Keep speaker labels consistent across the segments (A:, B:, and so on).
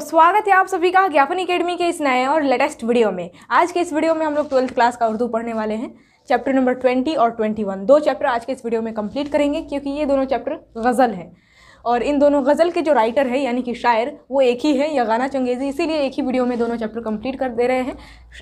A: स्वागत है आप सभी का ज्ञापन एकेडमी के इस नए और लेटेस्ट वीडियो में आज के इस वीडियो में हम लोग ट्वेल्थ क्लास का उर्दू पढ़ने वाले हैं चैप्टर नंबर ट्वेंटी और ट्वेंटी वन दो चैप्टर आज के इस वीडियो में कंप्लीट करेंगे क्योंकि ये दोनों चैप्टर गज़ल हैं और इन दोनों गज़ल के जो राइटर है यानी कि शायर वो एक ही है यगाना चंगेज़ी इसीलिए एक ही वीडियो में दोनों चैप्टर कंप्लीट कर दे रहे हैं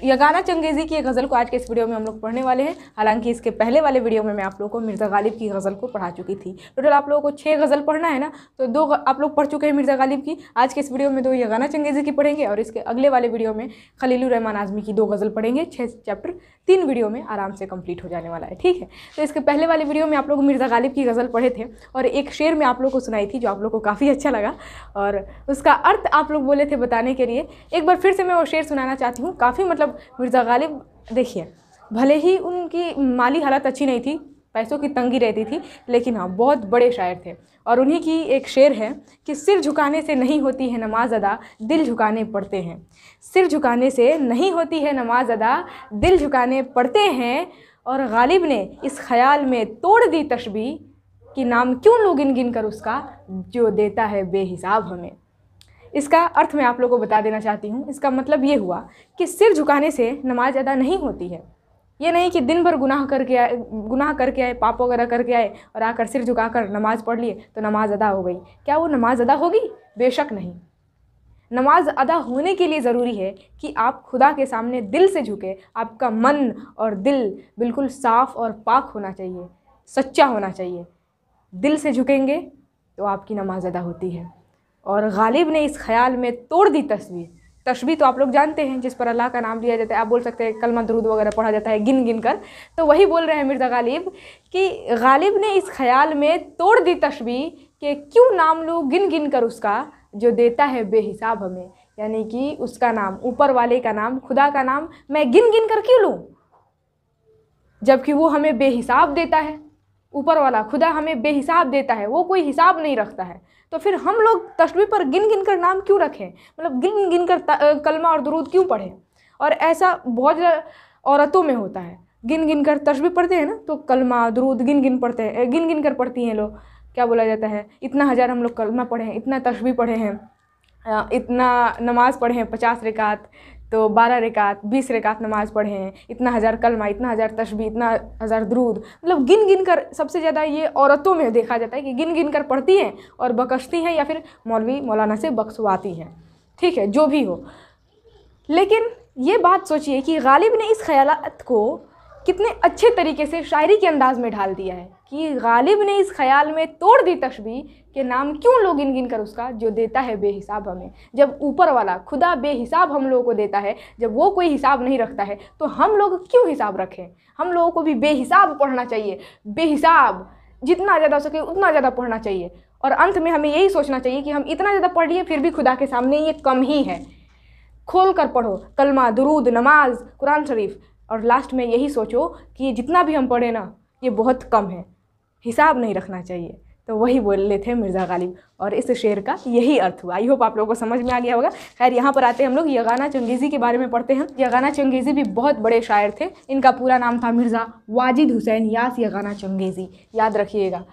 A: यगाना चंगेज़ी की गज़ल को आज के इस वीडियो में हम लोग पढ़ने वाले हैं हालांकि इसके पहले वाले वीडियो में मैं आप लोगों को मिर्ज़ा गालिब की गज़ल को पढ़ा चुकी थी टोटल आप लोगों को छः गज़ल पढ़ना है ना तो दो आप लोग पढ़ चुके हैं मिर्ज़ा गालिब की आज के इस वीडियो में दो यगाना चंगेज़ी की पढ़ेंगे और इसके अगले वाले वीडियो में खलील रहमान आज़मी की दो गज़ल पढ़ेंगे छः चैप्टर तीन वीडियो में आराम से कम्प्लीट हो जाने वाला है ठीक है तो इसके पहले वाले वीडियो में आप लोग मिर्ज़ा गालिब की गज़ल पढ़े थे और एक शेर में आप लोग को सुनाई थी थी जो आप लोग को काफ़ी अच्छा लगा और उसका अर्थ आप लोग बोले थे बताने के लिए एक बार फिर से मैं वो शेर सुनाना चाहती हूँ काफ़ी मतलब मिर्ज़ा गालिब देखिए भले ही उनकी माली हालत अच्छी नहीं थी पैसों की तंगी रहती थी लेकिन हाँ बहुत बड़े शायर थे और उन्हीं की एक शेर है कि सिर झुकाने से नहीं होती है नमाज अदा दिल झुकाने पड़ते हैं सिर झुकाने से नहीं होती है नमाज अदा दिल झुकाने पड़ते हैं और गालिब ने इस ख्याल में तोड़ दी तशबी कि नाम क्यों लोग गिन गिन कर उसका जो देता है बेहिसाब हमें इसका अर्थ मैं आप लोगों को बता देना चाहती हूँ इसका मतलब ये हुआ कि सिर झुकाने से नमाज अदा नहीं होती है ये नहीं कि दिन भर गुनाह करके आए गुनाह करके आए पाप वगैरह करके आए और आकर सिर झुका कर नमाज़ पढ़ लिए तो नमाज अदा हो गई क्या वो नमाज अदा होगी बेशक नहीं नमाज अदा होने के लिए ज़रूरी है कि आप खुदा के सामने दिल से झुके आपका मन और दिल बिल्कुल साफ़ और पाक होना चाहिए सच्चा होना चाहिए दिल से झुकेंगे तो आपकी नमाज़ अदा होती है और गालिब ने इस ख्याल में तोड़ दी तस्वीर तस्वीर तो आप लोग जानते हैं जिस पर अल्लाह का नाम लिया जाता है आप बोल सकते हैं कलमा दरूद वगैरह पढ़ा जाता है गिन गिन कर तो वही बोल रहे हैं मिर्ज़ा गालिब कि गालिब ने इस ख्याल में तोड़ दी तस्वीर कि क्यों नाम लूँ गिन गिन कर उसका जो देता है बेहिसाब हमें यानी कि उसका नाम ऊपर वाले का नाम खुदा का नाम मैं गिन गिन कर क्यों लूँ जबकि वो हमें बेहिसाब देता है ऊपर वाला खुदा हमें बेहिसाब देता है वो कोई हिसाब नहीं रखता है तो फिर हम लोग तस्वीर पर गिन गिन कर नाम क्यों रखें मतलब गिन गिन कर कलमा और दरूद क्यों पढ़ें और ऐसा बहुत औरतों में होता है गिन गिन कर तस्वीर पढ़ते हैं ना तो कलमा दरूद गिन गिन पढ़ते हैं गिन गिन कर पढ़ती हैं लोग क्या बोला जाता है इतना हज़ार हम लोग कलमा पढ़े हैं इतना तस्वीर पढ़े हैं इतना नमाज़ पढ़े हैं पचास रिकात तो बारह रिकात बीस रिकात नमाज़ पढ़े हैं इतना हज़ार कलमा इतना हज़ार तशबी इतना हज़ार दरूद मतलब गिन गिन कर सबसे ज़्यादा ये औरतों में देखा जाता है कि गिन गिन कर पढ़ती हैं और बख्शती हैं या फिर मौलवी मौलाना से बख्सवाती हैं ठीक है जो भी हो लेकिन ये बात सोचिए कि गालिब ने इस ख्याल को कितने अच्छे तरीके से शायरी के अंदाज़ में ढाल दिया है कि गालिब ने इस ख्याल में तोड़ दी तशबी के नाम क्यों लोग गिन गिन कर उसका जो देता है बेहिसाब हमें जब ऊपर वाला खुदा बेहिसाब हम लोगों को देता है जब वो कोई हिसाब नहीं रखता है तो हम लोग क्यों हिसाब रखें हम लोगों को भी बेहिसाब पढ़ना चाहिए बेहिसाब जितना ज़्यादा हो सके उतना ज़्यादा पढ़ना चाहिए और अंत में हमें यही सोचना चाहिए कि हम इतना ज़्यादा पढ़ लिए फिर भी खुदा के सामने ये कम ही है खोल कर पढ़ो कलमा दरूद नमाज कुरान शरीफ और लास्ट में यही सोचो कि जितना भी हम पढ़ें ना ये बहुत कम है हिसाब नहीं रखना चाहिए तो वही बोल रहे थे मिर्ज़ा गालिब और इस शेर का यही अर्थ हुआ आई होप आप लोगों को समझ में आ गया होगा खैर यहाँ पर आते हैं हम लोग यगाना चंगेज़ी के बारे में पढ़ते हैं यगाना चंगेज़ी भी बहुत बड़े शायर थे इनका पूरा नाम था मिर्ज़ा वाजिद हुसैन यास यगाना चंगेज़ी याद रखिएगा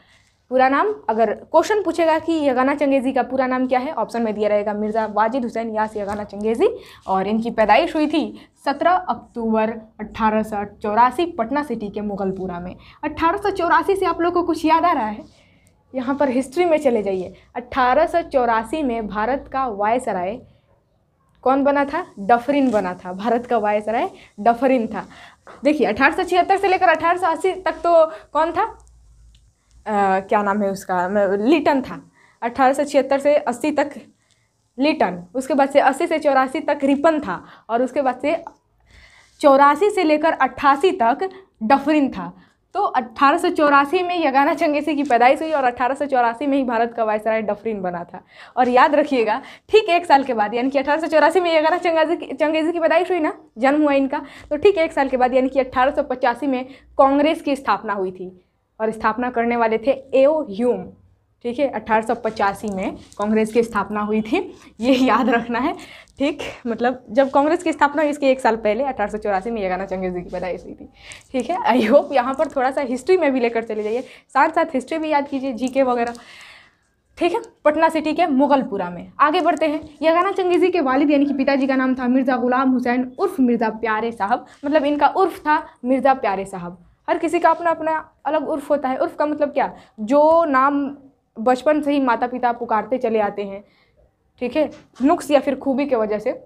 A: पूरा नाम अगर क्वेश्चन पूछेगा कि यगाना चंगेज़ी का पूरा नाम क्या है ऑप्शन में दिया रहेगा मिर्ज़ा वाजिद हुसैन यास यगाना चंगेज़ी और इनकी पैदाइश हुई थी 17 अक्टूबर अट्ठारह पटना सिटी के मुगलपुरा में अट्ठारह से आप लोग को कुछ याद आ रहा है यहाँ पर हिस्ट्री में चले जाइए अट्ठारह में भारत का वायसराय कौन बना था डफरिन बना था भारत का वायसराय डफरिन था देखिए अठारह से लेकर अठारह तक तो कौन था आ, क्या नाम है उसका लिटन था अठारह से अस्सी तक लिटन उसके बाद से अस्सी से चौरासी तक रिपन था और उसके बाद से चौरासी से लेकर अट्ठासी तक डफरिन था तो अट्ठारह में यगाना चंगेसी की पैदाइश हुई और अट्ठारह में ही भारत का वायसराय डफरीन बना था और याद रखिएगा ठीक एक साल के बाद यानी कि अठारह में यगाना चंगेजी चंगेजी की पैदाइश हुई ना जन्म हुआ इनका तो ठीक एक साल के बाद यानी कि अट्ठारह में कांग्रेस की स्थापना हुई थी और स्थापना करने वाले थे एओ ह्यूम ठीक है अठारह में कांग्रेस की स्थापना हुई थी ये याद रखना है ठीक मतलब जब कांग्रेस की स्थापना इसके एक साल पहले अठारह में ये गाना चंगेज जी की पैदाइश हुई थी ठीक है आई होप यहाँ पर थोड़ा सा हिस्ट्री में भी लेकर चले जाइए साथ साथ हिस्ट्री भी याद कीजिए जीके वगैरह ठीक है पटना सिटी के मुगलपुरा में आगे बढ़ते हैं यह गाना चंगेजी के वालिद यानी कि पिताजी का नाम था मिर्ज़ा गुलाम हुसैन उर्फ मिर्ज़ा प्यारे साहब मतलब इनका उर्फ था मिर्ज़ा प्यारे साहब हर किसी का अपना अपना अलग उर्फ होता है उर्फ का मतलब क्या जो नाम बचपन से ही माता पिता पुकारते चले आते हैं ठीक है नुक्स या फिर खूबी के वजह से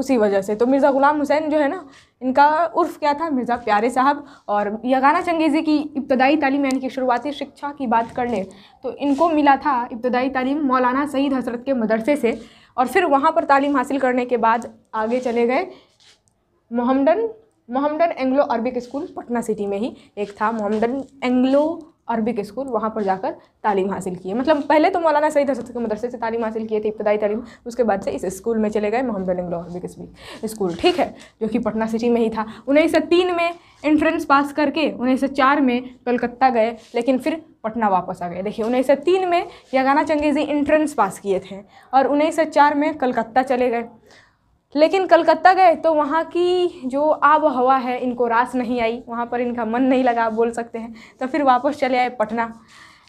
A: उसी वजह से तो मिर्ज़ा ग़ुलाम हुसैन जो है ना इनका उर्फ क्या था मिर्ज़ा प्यारे साहब और यगाना चंगेज़ी की इब्तदाई तालीम यानी कि शुरुआती शिक्षा की बात कर लें तो इनको मिला था इब्तदाई तालीम मौलाना सईद हसरत के मदरसे से और फिर वहाँ पर तालीम हासिल करने के बाद आगे चले गए Mohammedan Mohammedan Anglo Arabic school Patna city में ही एक था मोहम्मदन एंग्लो अरबिक स्कूल वहाँ पर जाकर तालीम हासिल किए मतलब पहले तो मौलाना सईद हसरत के मदरसे से तालीम हासिल किए थे इब्तदाई तालीम उसके बाद से इस स्कूल में चले गए मोहम्मद अली अरबिक स्कूल ठीक है जो कि पटना सिटी में ही था उन्नीस सौ तीन में एंट्रेंस पास करके उन्नीस सौ चार में कलकत्ता गए लेकिन फिर पटना वापस आ गए देखिए उन्नीस सौ तीन में यगाना चंगेज़ी इंट्रेंस पास किए थे और उन्नीस सौ चार में कलकत्ता चले गए लेकिन कलकत्ता गए तो वहाँ की जो आब हवा है इनको रास नहीं आई वहाँ पर इनका मन नहीं लगा बोल सकते हैं तो फिर वापस चले आए पटना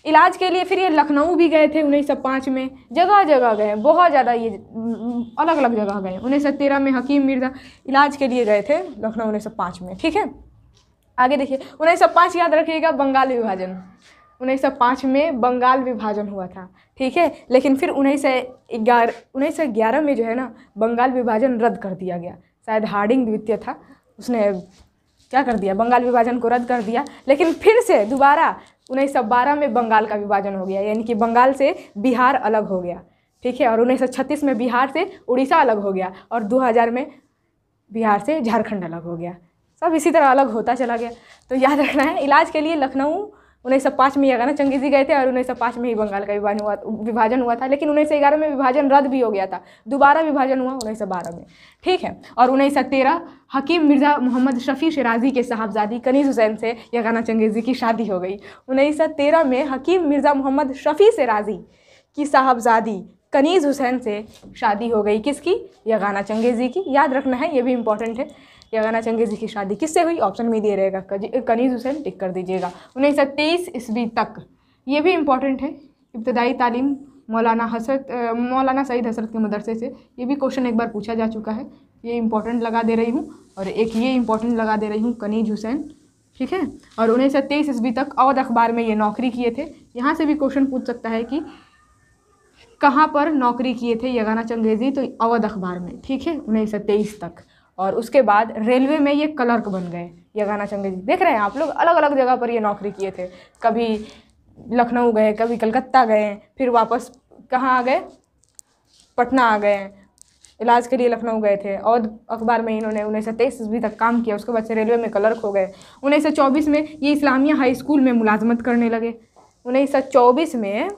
A: इलाज के लिए फिर ये लखनऊ भी गए थे उन्नीस सौ पाँच में जगह जगह गए बहुत ज़्यादा ये अलग अलग जगह गए उन्नीस सौ तेरह में हकीम मिर्जा इलाज के लिए गए थे लखनऊ उन्नीस सौ पाँच में ठीक है आगे देखिए उन्नीस सौ पाँच याद रखिएगा बंगाल विभाजन उन्नीस में बंगाल विभाजन हुआ था ठीक है लेकिन फिर उन्नीस सौ उन्नीस में जो है ना बंगाल विभाजन रद्द कर दिया गया शायद हार्डिंग द्वितीय था उसने क्या कर दिया बंगाल विभाजन को रद्द कर दिया लेकिन फिर से दोबारा 1912 में बंगाल का विभाजन हो गया यानी कि बंगाल से बिहार अलग हो गया ठीक है और 1936 में बिहार से उड़ीसा अलग हो गया और 2000 में बिहार से झारखंड अलग हो गया सब इसी तरह अलग होता चला गया तो याद रखना है इलाज के लिए लखनऊ उन्नीस सौ पाँच में ही ना चंगेजी गए थे और उन्नीस सौ पाँच में ही बंगाल का विभाजन हुआ विभाजन हुआ था लेकिन उन्नीस सौ ग्यारह में विभाजन रद्द भी हो गया था दोबारा विभाजन हुआ उन्नीस सौ बारह में ठीक है और उन्नीस सौ तेरह हकीम मिर्ज़ा मोहम्मद शफ़ी शराजी के साहबजादी कनीज हुसैन से यगाना चंगेजी की शादी हो गई उन्नीस सौ तेरह में हकीम मिर्ज़ा मोहम्मद शफ़ी शराजी की साहबजादी कनीज़ हुसैन से शादी हो गई किसकी यगाना चंगेजी की याद रखना है ये भी इम्पोर्टेंट है यगाना चंगेजी की शादी किससे हुई ऑप्शन में दिए रहेगा कनीज हुसैन टिक कर दीजिएगा उन्नीस सौ तेईस ईस्वी तक ये भी इम्पॉर्टेंट है इब्तदाई तालीम मौलाना हसरत मौलाना सईद हसरत के मदरसे से ये भी क्वेश्चन एक बार पूछा जा चुका है ये इंपॉर्टेंट लगा दे रही हूँ और एक ये इंपॉर्टेंट लगा दे रही हूँ कनीज हुसैन ठीक है और उन्नीस सौ तेईस ईस्वी तक अवध अखबार में ये नौकरी किए थे यहाँ से भी क्वेश्चन पूछ सकता है कि कहाँ पर नौकरी किए थे यगाना चंगेजी तो अवध अखबार में ठीक है उन्नीस सौ तेईस तक और उसके बाद रेलवे में ये क्लर्क बन गए ये गाना चंगे जी देख रहे हैं आप लोग अलग अलग जगह पर ये नौकरी किए थे कभी लखनऊ गए कभी कलकत्ता गए फिर वापस कहाँ आ गए पटना आ गए इलाज के लिए लखनऊ गए थे और अखबार में इन्होंने उन्नीस सौ तेईस ईस्वी तक काम किया उसके बाद से रेलवे में क्लर्क हो गए उन्नीस सौ चौबीस में ये इस्लामिया हाई स्कूल में मुलाजमत करने लगे उन्नीस सौ चौबीस में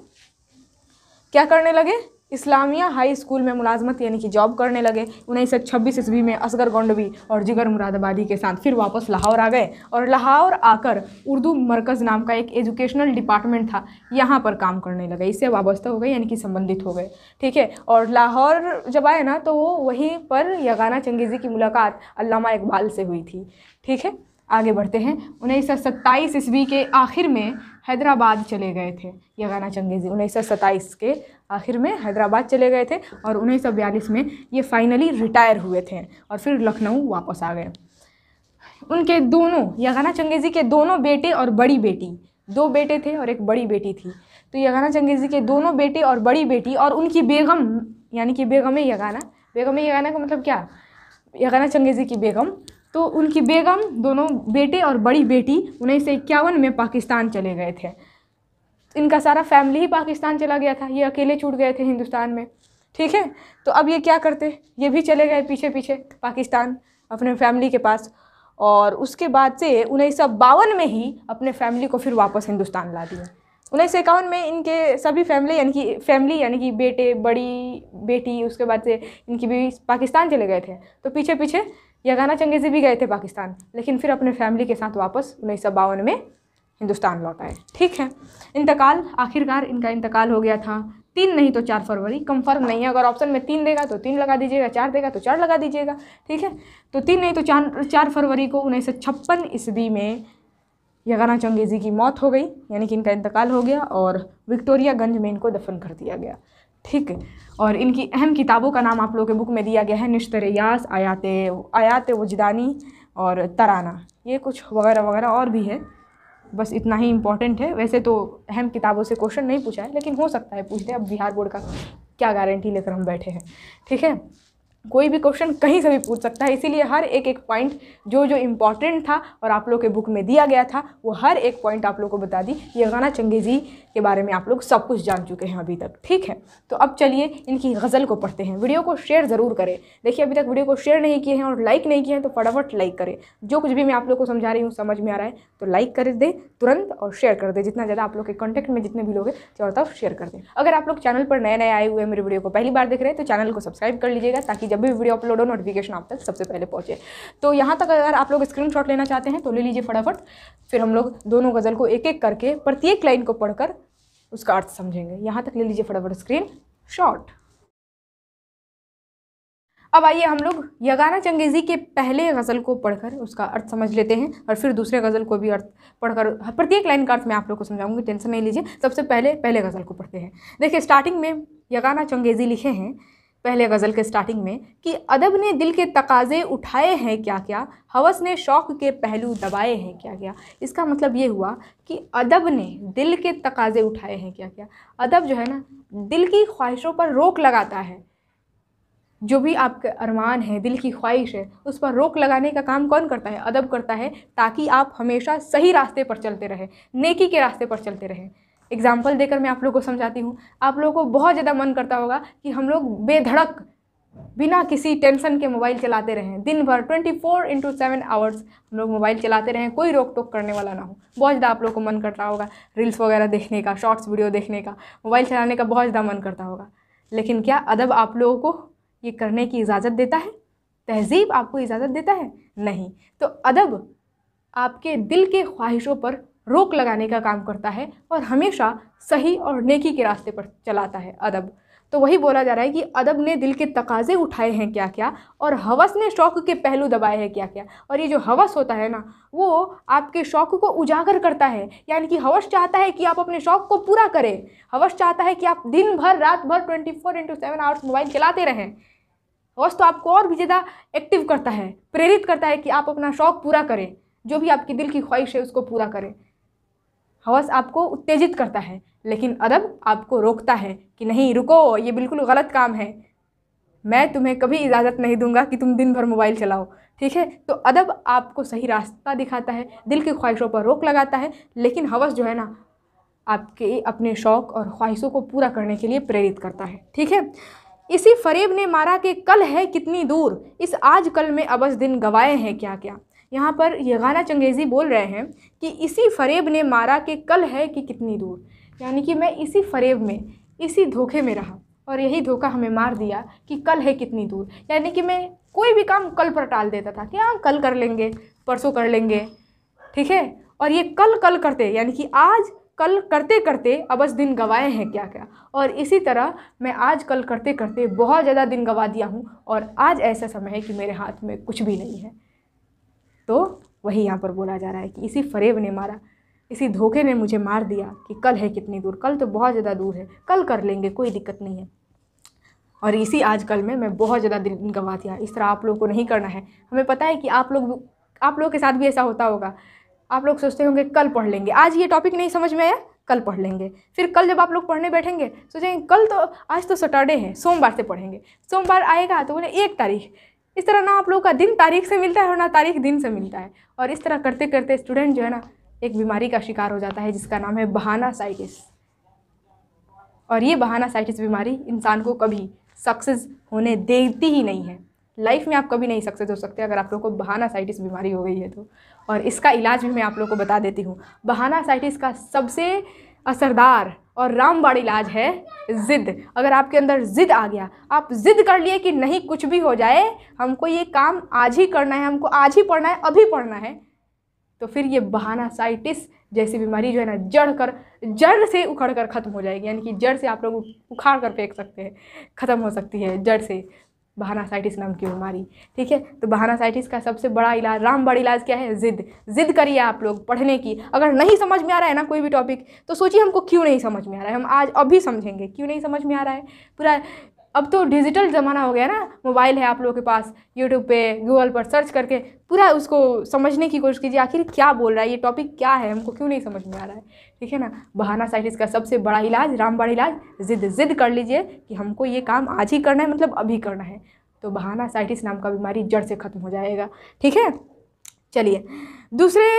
A: क्या करने लगे इस्लामिया हाई स्कूल में मुलाजमत यानी कि जॉब करने लगे उन्नीस सौ छब्बीस ईस्वी में असगर गोंडवी और जिगर मुरादाबादी के साथ फिर वापस लाहौर आ गए और लाहौर आकर उर्दू मरकज़ नाम का एक एजुकेशनल डिपार्टमेंट था यहाँ पर काम करने लगे इससे वाबस्ता हो गए यानी कि संबंधित हो गए ठीक है और लाहौर जब आए ना तो वो वहीं पर यगाना चंगेज़ी की मुलाकात अलामा इकबाल से हुई थी ठीक है आगे बढ़ते हैं उन्नीस सौ सत्ताईस ईस्वी के आखिर में हैदराबाद चले गए थे ये गाना चंगेज़ी उन्नीस सौ सत्ताईस के आखिर में हैदराबाद चले गए थे और उन्नीस सौ बयालीस में ये फाइनली रिटायर हुए थे और फिर लखनऊ वापस आ गए उनके दोनों यगाना चंगेज़ी के दोनों बेटे और बड़ी बेटी दो बेटे थे और एक बड़ी बेटी थी तो यगाना चंगेज़ी के दोनों बेटे और बड़ी बेटी और उनकी बेगम यानी कि बेगम यगाना बेगम यगाना का मतलब क्या यगाना चंगेज़ी की बेगम तो उनकी बेगम दोनों बेटे और बड़ी बेटी उन्नीस सौ इक्यावन में पाकिस्तान चले गए थे इनका सारा फैमिली ही पाकिस्तान चला गया था ये अकेले छूट गए थे हिंदुस्तान में ठीक है तो अब ये क्या करते ये भी चले गए पीछे पीछे पाकिस्तान अपने फैमिली के पास और उसके बाद से उन्नीस सौ बावन में ही अपने फैमिली को फिर वापस हिंदुस्तान ला दिया उन्नीस सौ इक्यावन में इनके सभी फैमिली यानी कि फैमिली यानी कि बेटे बड़ी बेटी उसके बाद से इनकी बीवी पाकिस्तान चले गए थे तो पीछे पीछे यगाना चंगेज़ी भी गए थे पाकिस्तान लेकिन फिर अपने फैमिली के साथ वापस उन्नीस सौ बावन में हिंदुस्तान लौट आए ठीक है इंतकाल आखिरकार इनका इंतकाल हो गया था तीन नहीं तो चार फरवरी कंफर्म नहीं है अगर ऑप्शन में तीन देगा तो तीन लगा दीजिएगा चार देगा तो चार लगा दीजिएगा ठीक है तो तीन नहीं तो चार चार फरवरी को उन्नीस सौ छप्पन ईस्वी में यगाना चंगेज़ी की मौत हो गई यानी कि इनका इंतकाल हो गया और विक्टोरिया गंज में इनको दफन कर दिया गया ठीक और इनकी अहम किताबों का नाम आप लोगों के बुक में दिया गया है निश्तर यास आयात आयात वजदानी और तराना ये कुछ वगैरह वगैरह और भी है बस इतना ही इम्पॉर्टेंट है वैसे तो अहम किताबों से क्वेश्चन नहीं पूछा है लेकिन हो सकता है पूछते अब बिहार बोर्ड का क्या गारंटी लेकर हम बैठे हैं ठीक है कोई भी क्वेश्चन कहीं से भी पूछ सकता है इसीलिए हर एक एक पॉइंट जो जो इम्पॉर्टेंट था और आप लोग के बुक में दिया गया था वो हर एक पॉइंट आप लोग को बता दी ये गाना चंगेज़ी के बारे में आप लोग सब कुछ जान चुके हैं अभी तक ठीक है तो अब चलिए इनकी गज़ल को पढ़ते हैं वीडियो को शेयर ज़रूर करें देखिए अभी तक वीडियो को शेयर नहीं किए हैं और लाइक नहीं किए हैं तो फटाफट लाइक करें जो कुछ भी मैं आप लोग को समझा रही हूँ समझ में आ रहा है तो लाइक कर दें तुरंत और शेयर कर दें जितना ज़्यादा आप लोग के कॉन्टैक्ट में जितने भी लोग हैं ज़्यादा तो शेयर कर दें अगर आप लोग चैनल पर नए नए आए हुए मेरे वीडियो को पहली बार देख रहे हैं तो चैनल को सब्सक्राइब कर लीजिएगा ताकि जब भी वीडियो अपलोड हो नोटिफिकेशन आप तक सबसे पहले पहुँचे तो यहाँ तक अगर आप लोग स्क्रीन लेना चाहते हैं तो ले लीजिए फटाफट फिर हम लोग दोनों गज़ल को एक एक करके प्रत्येक लाइन को पढ़कर उसका अर्थ समझेंगे यहाँ तक ले लीजिए फटाफट स्क्रीन शॉर्ट अब आइए हम लोग यगाना चंगेज़ी के पहले गज़ल को पढ़कर उसका अर्थ समझ लेते हैं और फिर दूसरे गज़ल को भी अर्थ पढ़कर प्रत्येक लाइन का अर्थ मैं आप लोग को समझाऊंगी टेंशन नहीं लीजिए सबसे पहले पहले गज़ल को पढ़ते हैं देखिए स्टार्टिंग में यगाना चंगेज़ी लिखे हैं पहले गज़ल के स्टार्टिंग में कि अदब ने दिल के तकाजे उठाए हैं क्या क्या हवस ने शौक़ के पहलू दबाए हैं क्या क्या इसका मतलब ये हुआ कि अदब ने दिल के तकाजे उठाए हैं क्या क्या अदब जो है ना दिल की ख्वाहिशों पर रोक लगाता है जो भी आपके अरमान है दिल की ख्वाहिश है उस पर रोक लगाने का काम कौन करता है अदब करता है ताकि आप हमेशा सही रास्ते पर चलते रहें नेकी के रास्ते पर चलते रहें एग्जाम्पल देकर मैं आप लोग को समझाती हूँ आप लोगों को बहुत ज़्यादा मन करता होगा कि हम लोग बेधड़क बिना किसी टेंशन के मोबाइल चलाते रहें दिन भर twenty four into seven hours हम लोग मोबाइल चलाते रहें कोई रोक टोक करने वाला ना हो बहुत ज़्यादा आप लोग को मन करता होगा रील्स वगैरह देखने का शॉर्ट्स वीडियो देखने का मोबाइल चलाने का बहुत ज़्यादा मन करता होगा लेकिन क्या अदब आप लोगों को ये करने की इजाज़त देता है तहजीब आपको इजाज़त देता है नहीं तो अदब आपके दिल के ख्वाहिशों पर रोक लगाने का काम करता है और हमेशा सही और नेकी के रास्ते पर चलाता है अदब तो वही बोला जा रहा है कि अदब ने दिल के तकाजे उठाए हैं क्या क्या और हवस ने शौक़ के पहलू दबाए हैं क्या क्या और ये जो हवस होता है ना वो आपके शौक़ को उजागर करता है यानी कि हवस चाहता है कि आप अपने शौक़ को पूरा करें हवस चाहता है कि आप दिन भर रात भर twenty four into seven hours mobile चलाते रहें हवस तो आपको और भी ज़्यादा एक्टिव करता है प्रेरित करता है कि आप अपना शौक़ पूरा करें जो भी आपकी दिल की ख्वाहिश है उसको पूरा करें हवस आपको उत्तेजित करता है लेकिन अदब आपको रोकता है कि नहीं रुको ये बिल्कुल गलत काम है मैं तुम्हें कभी इजाज़त नहीं दूंगा कि तुम दिन भर मोबाइल चलाओ ठीक है तो अदब आपको सही रास्ता दिखाता है दिल की ख्वाहिशों पर रोक लगाता है लेकिन हवस जो है ना आपके अपने शौक़ और ख्वाहिशों को पूरा करने के लिए प्रेरित करता है ठीक है इसी फरेब ने मारा कि कल है कितनी दूर इस आज कल में अबस दिन गवाए हैं क्या क्या यहाँ पर यगाना चंगेज़ी बोल रहे हैं कि इसी फरेब ने मारा कि कल है कि कितनी दूर यानी कि मैं इसी फरेब में इसी धोखे में रहा और यही धोखा हमें मार दिया कि कल है कितनी दूर यानी कि मैं कोई भी काम कल पर टाल देता था कि हाँ कल कर लेंगे परसों कर लेंगे ठीक है और ये कल कल करते यानी कि आज कल करते करते अब बस दिन गवाए हैं क्या क्या और इसी तरह मैं आज कल करते करते बहुत ज़्यादा दिन गवा दिया हूँ और आज ऐसा समय है कि मेरे हाथ में कुछ भी नहीं है तो वही यहाँ पर बोला जा रहा है कि इसी फरेब ने मारा इसी धोखे ने मुझे मार दिया कि कल है कितनी दूर कल तो बहुत ज़्यादा दूर है कल कर लेंगे कोई दिक्कत नहीं है और इसी आज कल में मैं बहुत ज़्यादा दिन गंवा दिया इस तरह आप लोग को नहीं करना है हमें पता है कि आप लोग आप लोगों के साथ भी ऐसा होता होगा आप लोग सोचते होंगे कल पढ़ लेंगे आज ये टॉपिक नहीं समझ में आया कल पढ़ लेंगे फिर कल जब आप लोग पढ़ने बैठेंगे सोचेंगे कल तो आज तो सटरडे है सोमवार से पढ़ेंगे सोमवार आएगा तो बोले एक तारीख इस तरह ना आप लोगों का दिन तारीख से मिलता है और ना तारीख दिन से मिलता है और इस तरह करते करते स्टूडेंट जो है ना एक बीमारी का शिकार हो जाता है जिसका नाम है बहाना साइटिस और ये बहाना साइटिस बीमारी इंसान को कभी सक्सेस होने देती ही नहीं है लाइफ में आप कभी नहीं सक्सेस हो सकते अगर आप लोग को बहाना साइटिस बीमारी हो गई है तो और इसका इलाज भी मैं आप लोग को बता देती हूँ बहाना साइटिस का सबसे असरदार और रामबाण इलाज है ज़िद अगर आपके अंदर ज़िद आ गया आप ज़िद कर लिए कि नहीं कुछ भी हो जाए हमको ये काम आज ही करना है हमको आज ही पढ़ना है अभी पढ़ना है तो फिर ये बहाना साइटिस जैसी बीमारी जो है ना जड़ कर जड़ से उखड़ कर ख़त्म हो जाएगी यानी कि जड़ से आप लोग उखाड़ कर फेंक सकते हैं ख़त्म हो सकती है जड़ से बहानासाइटिस नाम की बीमारी ठीक है तो बहानासाइटिस का सबसे बड़ा इलाज रामबड़ इलाज क्या है ज़िद ज़िद करिए आप लोग पढ़ने की अगर नहीं समझ में आ रहा है ना कोई भी टॉपिक तो सोचिए हमको क्यों नहीं समझ में आ रहा है हम आज अभी समझेंगे क्यों नहीं समझ में आ रहा है पूरा अब तो डिजिटल ज़माना हो गया ना मोबाइल है आप लोगों के पास यूट्यूब पे गूगल पर सर्च करके पूरा उसको समझने की कोशिश कीजिए आखिर क्या बोल रहा है ये टॉपिक क्या है हमको क्यों नहीं समझ में आ रहा है ठीक है ना बहाना साइटिस का सबसे बड़ा इलाज रामबाड़ इलाज ज़िद ज़िद कर लीजिए कि हमको ये काम आज ही करना है मतलब अभी करना है तो बहाना साइटिस नाम का बीमारी जड़ से ख़त्म हो जाएगा ठीक है चलिए दूसरे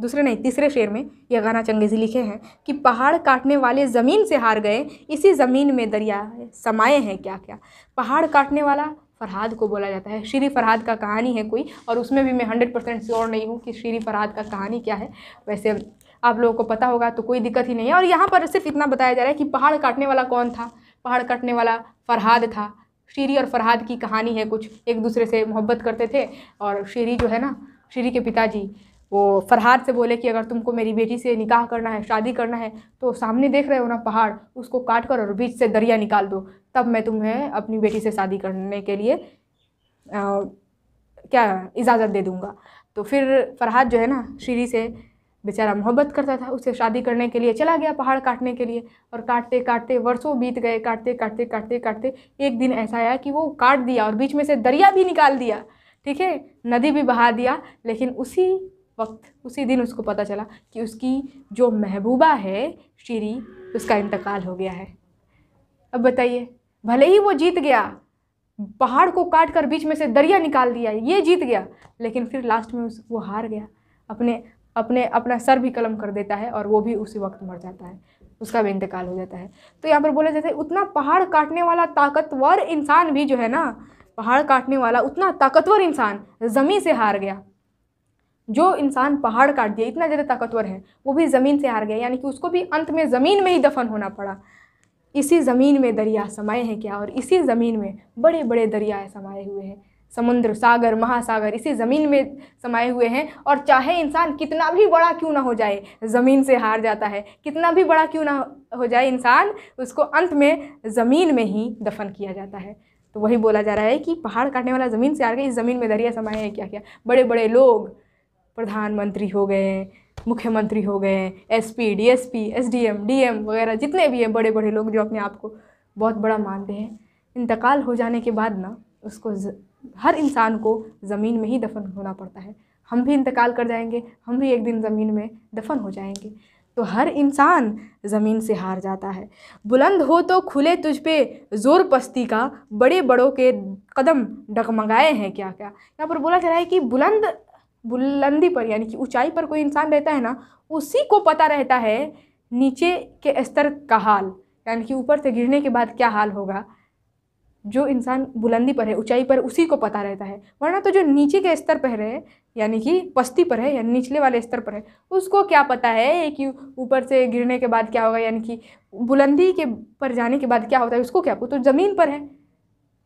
A: दूसरे नहीं तीसरे शेर में यह गाना चंगेज़ी लिखे हैं कि पहाड़ काटने वाले ज़मीन से हार गए इसी ज़मीन में दरिया समाए हैं क्या क्या पहाड़ काटने वाला फरहाद को बोला जाता है श्री फरहाद का कहानी है कोई और उसमें भी मैं हंड्रेड परसेंट श्योर नहीं हूँ कि श्री फरहाद का कहानी क्या है वैसे आप लोगों को पता होगा तो कोई दिक्कत ही नहीं है और यहाँ पर सिर्फ इतना बताया जा रहा है कि पहाड़ काटने वाला कौन था पहाड़ काटने वाला फरहाद था श्री और फरहाद की कहानी है कुछ एक दूसरे से मोहब्बत करते थे और श्री जो है ना श्री के पिताजी वो फरहाद से बोले कि अगर तुमको मेरी बेटी से निकाह करना है शादी करना है तो सामने देख रहे हो ना पहाड़ उसको काट कर और बीच से दरिया निकाल दो तब मैं तुम्हें अपनी बेटी से शादी करने के लिए आ, क्या इजाज़त दे दूँगा तो फिर फरहाद जो है ना श्री से बेचारा मोहब्बत करता था उससे शादी करने के लिए चला गया पहाड़ काटने के लिए और काटते काटते वर्षों बीत गए काटते काटते काटते काटते एक दिन ऐसा आया कि वो काट दिया और बीच में से दरिया भी निकाल दिया ठीक है नदी भी बहा दिया लेकिन उसी वक्त उसी दिन उसको पता चला कि उसकी जो महबूबा है श्री उसका इंतकाल हो गया है अब बताइए भले ही वो जीत गया पहाड़ को काट कर बीच में से दरिया निकाल दिया ये जीत गया लेकिन फिर लास्ट में उस वो हार गया अपने अपने अपना सर भी कलम कर देता है और वो भी उसी वक्त मर जाता है उसका भी इंतकाल हो जाता है तो यहाँ पर बोला जाता है उतना पहाड़ काटने वाला ताकतवर इंसान भी जो है ना पहाड़ काटने वाला उतना ताकतवर इंसान ज़मी से हार गया जो इंसान पहाड़ काट दिया इतना ज़्यादा ताकतवर है वो भी ज़मीन से हार गया यानी कि उसको भी अंत में ज़मीन में ही दफन होना पड़ा इसी ज़मीन में दरिया समाये हैं क्या और इसी ज़मीन में बड़े बड़े दरिया समाए हुए हैं समुद्र सागर महासागर इसी ज़मीन में समाए हुए हैं और चाहे इंसान कितना भी बड़ा क्यों ना हो जाए ज़मीन से हार जाता है कितना भी बड़ा क्यों ना हो जाए इंसान उसको अंत में ज़मीन में ही दफन किया जाता है तो वही बोला जा रहा है कि पहाड़ काटने वाला ज़मीन से हार गया इस ज़मीन में दरिया समाए हैं क्या क्या बड़े बड़े लोग प्रधानमंत्री हो गए हैं मुख्यमंत्री हो गए हैं एसपी डीएसपी एसडीएम डीएम वगैरह जितने भी हैं बड़े बड़े लोग जो अपने आप को बहुत बड़ा मानते हैं इंतकाल हो जाने के बाद ना उसको ज, हर इंसान को ज़मीन में ही दफन होना पड़ता है हम भी इंतकाल कर जाएंगे हम भी एक दिन ज़मीन में दफन हो जाएंगे तो हर इंसान ज़मीन से हार जाता है बुलंद हो तो खुले तुझ पे जोर पस्ती का बड़े बड़ों के कदम डगमगाए हैं क्या क्या यहाँ पर बोला जा रहा है कि बुलंद बुलंदी पर यानी कि ऊंचाई पर कोई इंसान रहता है ना उसी को पता रहता है नीचे के स्तर का हाल यानी कि ऊपर से गिरने के बाद क्या हाल होगा जो इंसान बुलंदी पर है ऊंचाई पर उसी को पता रहता है वरना तो जो नीचे के स्तर पर है यानी कि पस्ती पर है या निचले वाले स्तर पर है उसको क्या पता है कि ऊपर से गिरने के बाद क्या होगा यानी कि बुलंदी के पर जाने के बाद क्या होता है उसको क्या तो ज़मीन पर है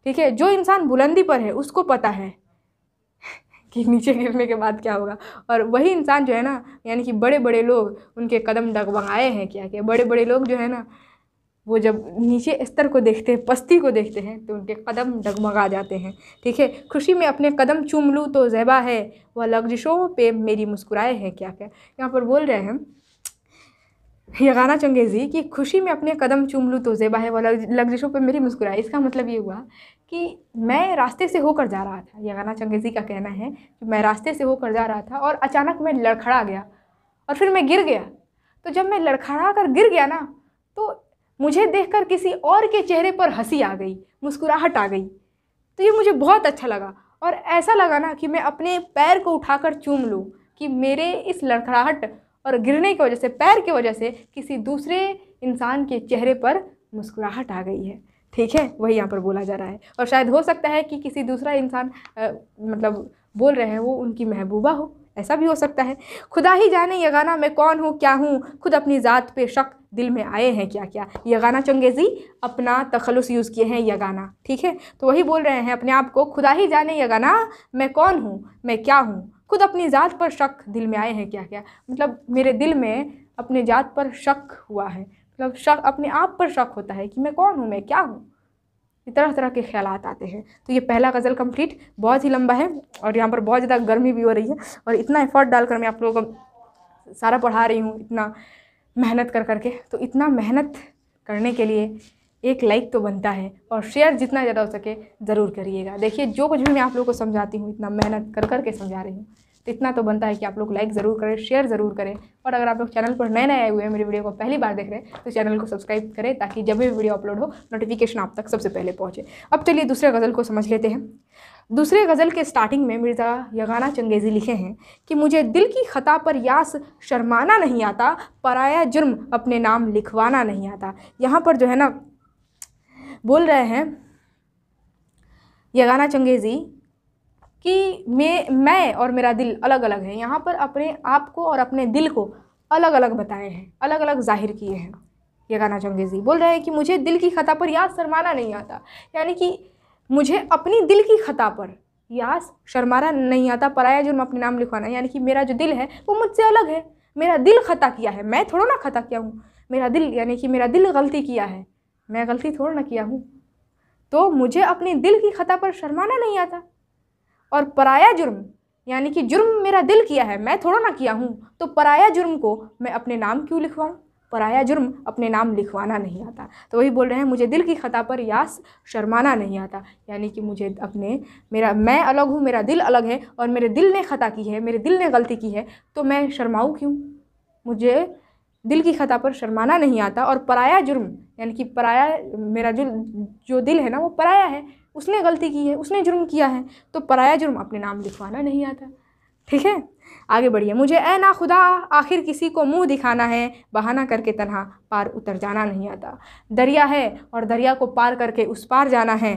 A: ठीक है जो इंसान बुलंदी पर है उसको पता है कि नीचे गिरने के बाद क्या होगा और वही इंसान जो है ना यानी कि बड़े बड़े लोग उनके कदम डगमगाए हैं क्या क्या बड़े बड़े लोग जो है ना वो जब नीचे स्तर को देखते हैं पस्ती को देखते हैं तो उनके कदम डगमगा जाते हैं ठीक है खुशी में अपने कदम चूम लूँ तो जैबा है वह लग्जिशों पे मेरी मुस्कुराए हैं क्या क्या यहाँ पर बोल रहे हैं ये गाना चंगेज़ी कि खुशी में अपने कदम चूम लूँ तो जेबा है वह लग, लग्जिशों पर मेरी मुस्कुराए इसका मतलब ये हुआ कि मैं रास्ते से होकर जा रहा था यह गाना चंगेज़ी का कहना है कि मैं रास्ते से होकर जा रहा था और अचानक मैं लड़खड़ा गया और फिर मैं गिर गया तो जब मैं लड़खड़ा कर गिर गया ना तो मुझे देखकर किसी और के चेहरे पर हंसी आ गई मुस्कुराहट आ गई तो ये मुझे बहुत अच्छा लगा और ऐसा लगा ना कि मैं अपने पैर को उठाकर चूम लूँ कि मेरे इस लड़खड़ाहट और गिरने की वजह से पैर की वजह से किसी दूसरे इंसान के चेहरे पर मुस्कुराहट आ गई है ठीक है वही यहाँ पर बोला जा रहा है और शायद हो सकता है कि किसी दूसरा इंसान मतलब बोल रहे हैं वो उनकी महबूबा हो ऐसा भी हो सकता है खुदा ही जाने ये गाना मैं कौन हूँ क्या हूँ खुद अपनी ज़ात पे शक दिल में आए हैं क्या क्या ये गाना चंगेज़ी अपना तखलुस यूज़ किए हैं ये गाना ठीक है तो वही बोल रहे हैं अपने आप को खुदा ही जाने ये गाना मैं कौन हूँ मैं क्या हूँ खुद अपनी ज़ात पर शक दिल में आए हैं क्या क्या मतलब मेरे दिल में अपने ज़ात पर शक हुआ है मतलब शक अपने आप पर शक होता है कि मैं कौन हूँ मैं क्या हूँ तरह तरह के ख्याल आते हैं तो ये पहला गज़ल कंप्लीट बहुत ही लंबा है और यहाँ पर बहुत ज़्यादा गर्मी भी हो रही है और इतना एफर्ट डालकर मैं आप लोगों को सारा पढ़ा रही हूँ इतना मेहनत कर करके तो इतना मेहनत करने के लिए एक लाइक तो बनता है और शेयर जितना ज़्यादा हो सके ज़रूर करिएगा देखिए जो कुछ भी मैं आप लोगों को समझाती हूँ इतना मेहनत कर कर के समझा रही हूँ तो इतना तो बनता है कि आप लोग लाइक ज़रूर करें शेयर ज़रूर करें और अगर आप लोग चैनल पर नए नए आए हुए हैं मेरी वीडियो को पहली बार देख रहे हैं तो चैनल को सब्सक्राइब करें ताकि जब भी वीडियो अपलोड हो नोटिफिकेशन आप तक सबसे पहले पहुँचे अब चलिए दूसरे गज़ल को समझ लेते हैं दूसरे गज़ल के स्टार्टिंग में मिर्ज़ा यगाना चंगेज़ी लिखे हैं कि मुझे दिल की ख़ता पर यास शर्माना नहीं आता पराया जुर्म अपने नाम लिखवाना नहीं आता यहाँ पर जो है ना बोल रहे हैं यगाना चंगेज़ी कि मैं मैं और मेरा दिल अलग अलग है यहाँ पर अपने आप को और अपने दिल को अलग अलग बताए हैं अलग अलग जाहिर किए हैं ये गाना चंगेजी बोल रहे हैं कि मुझे दिल की खता पर याद शरमाना नहीं आता यानी कि मुझे अपनी दिल की खता पर यास शर्माना नहीं आता पराया जुर्म अपने नाम लिखवाना यानी कि मेरा जो दिल है वो मुझसे अलग है मेरा दिल खता किया है मैं थोड़ा ना खता किया हूँ मेरा दिल यानी कि मेरा दिल गलती किया है मैं गलती थोड़ा ना किया हूँ तो मुझे अपने दिल की खता पर शर्माना नहीं आता और पराया जुर्म यानी कि जुर्म मेरा दिल किया है मैं थोड़ा ना किया हूँ तो पराया जुर्म को मैं अपने नाम क्यों लिखवाऊँ पराया जुर्म अपने नाम लिखवाना नहीं आता तो वही बोल रहे हैं मुझे दिल की खता पर यास शर्माना नहीं आता यानी कि मुझे अपने मेरा मैं अलग हूँ मेरा दिल अलग है और मेरे दिल ने खता की है मेरे दिल ने गलती की है तो मैं शर्माऊँ क्यों मुझे दिल की खता पर शर्माना नहीं आता और पराया जुर्म यानी कि पराया मेरा जो जो दिल है ना वो पराया है उसने गलती की है उसने जुर्म किया है तो पराया जुर्म अपने नाम लिखवाना नहीं आता ठीक है आगे बढ़िए मुझे ए ना खुदा आखिर किसी को मुंह दिखाना है बहाना करके तनहा पार उतर जाना नहीं आता दरिया है और दरिया को पार करके उस पार जाना है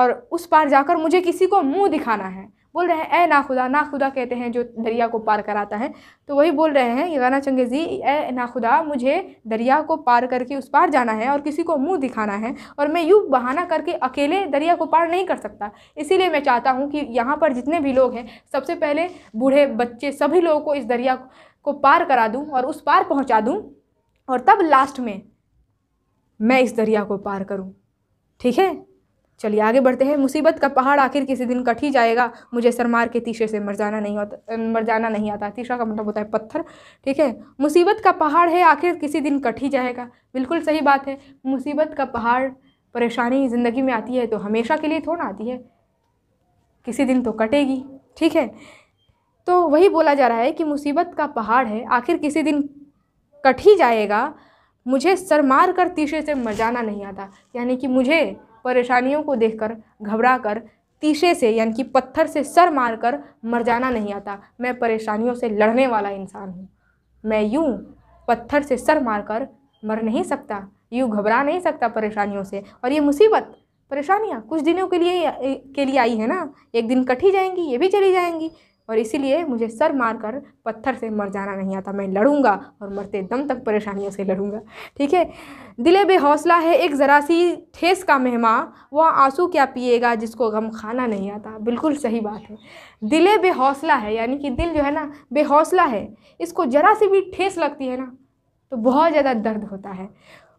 A: और उस पार जाकर मुझे किसी को मुंह दिखाना है बोल रहे हैं ए नाखुदा नाखुदा कहते हैं जो दरिया को पार कराता है तो वही बोल रहे हैं गाना चंगेज़ी ए नाखुदा मुझे दरिया को पार करके उस पार जाना है और किसी को मुंह दिखाना है और मैं यूँ बहाना करके अकेले दरिया को पार नहीं कर सकता इसीलिए मैं चाहता हूँ कि यहाँ पर जितने भी लोग हैं सबसे पहले बूढ़े बच्चे सभी लोगों को इस दरिया को पार करा दूँ और उस पार पहुँचा दूँ और तब लास्ट में मैं इस दरिया को पार करूँ ठीक है चलिए आगे बढ़ते हैं मुसीबत का पहाड़ आखिर किसी दिन कट ही जाएगा मुझे सरमार के तीशे से मर जाना नहीं होता मर जाना नहीं आता तीसरा का मतलब होता है पत्थर ठीक है मुसीबत का पहाड़ है आखिर किसी दिन कट ही जाएगा बिल्कुल सही बात है मुसीबत का पहाड़ परेशानी ज़िंदगी में आती है तो हमेशा के लिए थोड़ा आती है किसी दिन तो कटेगी ठीक है तो वही बोला जा रहा है कि मुसीबत का पहाड़ है आखिर किसी दिन कट ही जाएगा मुझे सर मार कर तीशे से मर जाना नहीं आता यानी कि मुझे परेशानियों को देखकर घबराकर तीसे से यानी कि पत्थर से सर मारकर मर जाना नहीं आता मैं परेशानियों से लड़ने वाला इंसान हूँ मैं यूँ पत्थर से सर मारकर मर नहीं सकता यूँ घबरा नहीं सकता परेशानियों से और ये मुसीबत परेशानियाँ कुछ दिनों के लिए के लिए आई है ना एक दिन कट ही जाएंगी ये भी चली जाएंगी और इसीलिए मुझे सर मार कर पत्थर से मर जाना नहीं आता मैं लड़ूंगा और मरते दम तक परेशानियों से लड़ूंगा ठीक है दिले बेहौसला है एक ज़रा सी ठेस का मेहमा वह आंसू क्या पिएगा जिसको गम खाना नहीं आता बिल्कुल सही बात है दिले बेहौसला है यानी कि दिल जो है ना बेहौसला है इसको ज़रा सी भी ठेस लगती है ना तो बहुत ज़्यादा दर्द होता है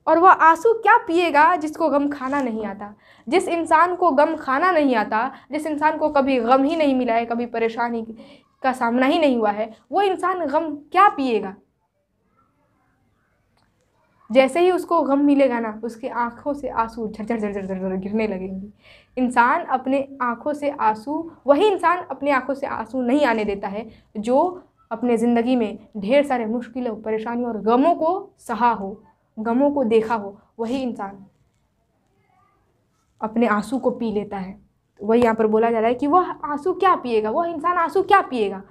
A: और वह आंसू क्या पिएगा जिसको गम खाना नहीं आता जिस इंसान को गम खाना नहीं आता जिस इंसान को कभी गम ही नहीं मिला है कभी परेशानी का सामना ही नहीं हुआ है वो इंसान गम क्या पिएगा जैसे ही उसको गम मिलेगा ना उसके आँखों से आंसू झरझर झरझर झरझर गिरने लगेंगी इंसान अपने आँखों से आंसू वही इंसान अपने आँखों से आंसू नहीं आने देता है जो अपने ज़िंदगी में ढेर सारे मुश्किलों परेशानियों और गमों को सहा हो गमों को देखा हो वही इंसान अपने आंसू को पी लेता है तो वही यहाँ पर बोला जा रहा है कि वह आंसू क्या पिएगा वह इंसान आंसू क्या पिएगा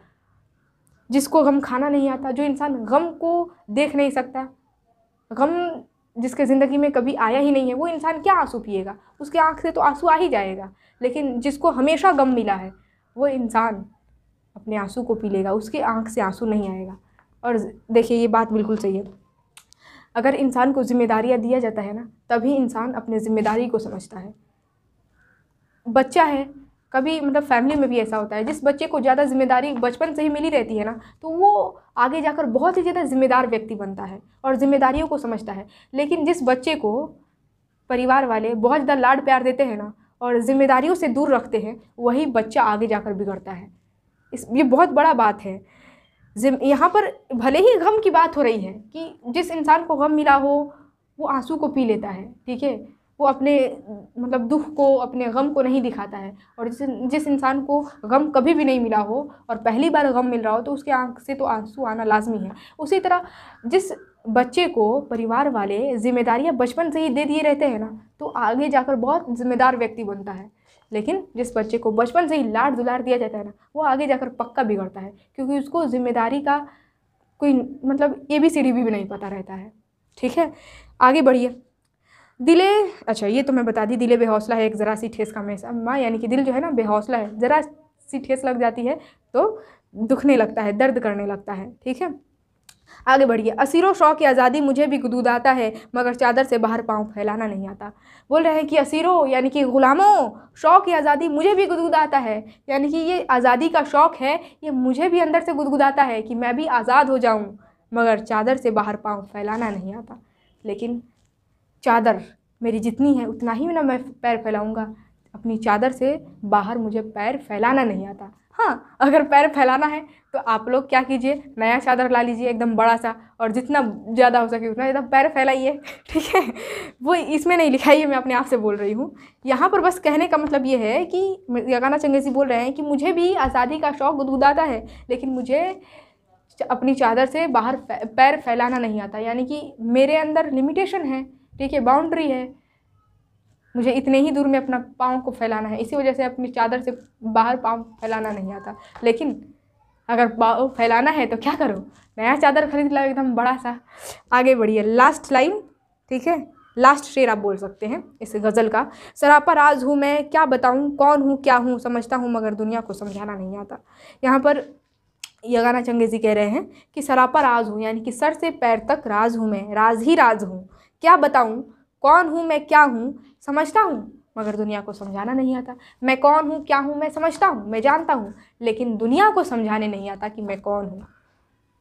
A: जिसको गम खाना नहीं आता जो इंसान गम को देख नहीं सकता गम जिसके ज़िंदगी में कभी आया ही नहीं है वो इंसान क्या आंसू पिएगा उसके आँख से तो आंसू आ ही जाएगा लेकिन जिसको हमेशा गम मिला है वो इंसान अपने आंसू को पी लेगा उसके आँख से आंसू नहीं आएगा और देखिए ये बात बिल्कुल सही है अगर इंसान को जिम्मेदारियाँ दिया जाता है ना तभी इंसान अपने ज़िम्मेदारी को समझता है बच्चा है कभी मतलब फैमिली में भी ऐसा होता है जिस बच्चे को ज़्यादा जिम्मेदारी बचपन से ही मिली रहती है ना तो वो आगे जाकर बहुत ही ज़्यादा जिम्मेदार व्यक्ति बनता है और जिम्मेदारियों को समझता है लेकिन जिस बच्चे को परिवार वाले बहुत ज़्यादा लाड प्यार देते हैं ना और जिम्मेदारियों से दूर रखते हैं वही बच्चा आगे जाकर बिगड़ता है इस ये बहुत बड़ा बात है यहाँ पर भले ही गम की बात हो रही है कि जिस इंसान को गम मिला हो वो आंसू को पी लेता है ठीक है वो अपने मतलब दुख को अपने गम को नहीं दिखाता है और जिस जिस इंसान को गम कभी भी नहीं मिला हो और पहली बार गम मिल रहा हो तो उसके आँख से तो आंसू आना लाजमी है उसी तरह जिस बच्चे को परिवार वाले जिम्मेदारियां बचपन से ही दे दिए रहते हैं ना तो आगे जाकर बहुत जिम्मेदार व्यक्ति बनता है लेकिन जिस बच्चे को बचपन से ही लाड दुलार दिया जाता है ना वो आगे जाकर पक्का बिगड़ता है क्योंकि उसको जिम्मेदारी का कोई मतलब ए बी सी डी भी नहीं पता रहता है ठीक है आगे बढ़िए दिले अच्छा ये तो मैं बता दी दिले बेहौसला है एक ज़रा सी ठेस का हमेशा माँ यानी कि दिल जो है ना बेहौसला है ज़रा सी ठेस लग जाती है तो दुखने लगता है दर्द करने लगता है ठीक है आगे बढ़िए असीरों शौक की आज़ादी मुझे भी गुदूद आता है मगर चादर से बाहर पाँव फैलाना नहीं आता बोल रहे हैं कि असीरों यानी कि ग़ुलामों शौक की आज़ादी मुझे भी गुदगुद आता है यानी कि ये आज़ादी का शौक़ है ये मुझे भी अंदर से गुदगुदाता है कि मैं भी आज़ाद हो जाऊँ मगर चादर से बाहर पाँव फैलाना नहीं आता लेकिन चादर मेरी जितनी है उतना ही ना मैं पैर फैलाऊँगा अपनी चादर से बाहर मुझे पैर फैलाना नहीं आता हाँ अगर पैर फैलाना है तो आप लोग क्या कीजिए नया चादर ला लीजिए एकदम बड़ा सा और जितना ज़्यादा हो सके उतना ज़्यादा पैर फैलाइए ठीक है वो इसमें नहीं लिखा है मैं अपने आप से बोल रही हूँ यहाँ पर बस कहने का मतलब ये है कि यगाना चंगेजी बोल रहे हैं कि मुझे भी आज़ादी का शौक़ गुदगुदाता है लेकिन मुझे अपनी चादर से बाहर पैर फैलाना नहीं आता यानी कि मेरे अंदर लिमिटेशन है ठीक है बाउंड्री है मुझे इतने ही दूर में अपना पाँव को फैलाना है इसी वजह से अपनी चादर से बाहर पाँव फैलाना नहीं आता लेकिन अगर पाव फैलाना है तो क्या करो नया चादर खरीद लाओ एकदम बड़ा सा आगे बढ़िए लास्ट लाइन ठीक है लास्ट शेर आप बोल सकते हैं इस गज़ल का सरापा राज हूँ मैं क्या बताऊँ कौन हूँ क्या हूँ समझता हूँ मगर दुनिया को समझाना नहीं आता यहाँ पर यगाना चंगेजी कह रहे हैं कि सरापा राज हूँ यानी कि सर से पैर तक राज हूँ मैं राज ही राज हूँ क्या बताऊँ कौन हूँ मैं क्या हूँ समझता हूँ मगर दुनिया को समझाना नहीं आता मैं कौन हूँ क्या हूँ मैं समझता हूँ मैं जानता हूँ लेकिन दुनिया को समझाने नहीं आता कि मैं कौन हूँ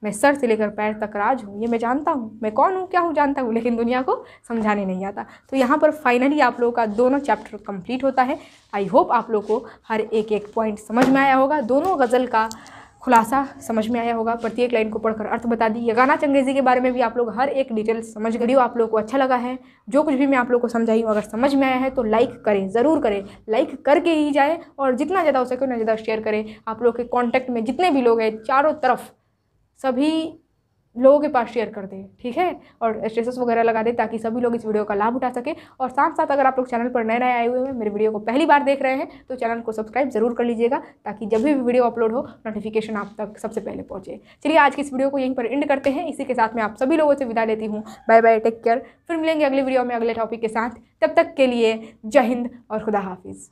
A: मैं सर से लेकर पैर तक राज हूँ ये मैं जानता हूँ मैं कौन हूँ क्या हूँ जानता हूँ लेकिन दुनिया को समझाने नहीं आता तो यहाँ पर फाइनली आप लोगों का दोनों चैप्टर कंप्लीट होता है आई होप आप लोग को हर एक एक पॉइंट समझ में आया होगा दोनों गज़ल का खुलासा समझ में आया होगा प्रत्येक लाइन को पढ़कर अर्थ बता दी यगाना चंगेजी के बारे में भी आप लोग हर एक डिटेल समझ गई हो आप लोग को अच्छा लगा है जो कुछ भी मैं आप लोग को समझाई हूँ अगर समझ में आया है तो लाइक करें ज़रूर करें लाइक करके ही जाए और जितना ज़्यादा हो सके उतना ज़्यादा शेयर करें आप लोग के कॉन्टैक्ट में जितने भी लोग हैं चारों तरफ सभी लोगों के पास शेयर कर दें ठीक है और स्टेटस वगैरह लगा दें ताकि सभी लोग इस वीडियो का लाभ उठा सकें और साथ साथ अगर आप लोग चैनल पर नए नए आए हुए हैं मेरे वीडियो को पहली बार देख रहे हैं तो चैनल को सब्सक्राइब जरूर कर लीजिएगा ताकि जब भी वीडियो अपलोड हो नोटिफिकेशन आप तक सबसे पहले पहुँचे चलिए आज की इस वीडियो को यहीं पर एंड करते हैं इसी के साथ मैं आप सभी लोगों से विदा लेती हूँ बाय बाय टेक केयर फिर मिलेंगे अगले वीडियो में अगले टॉपिक के साथ तब तक के लिए जय हिंद और खुदा हाफिज़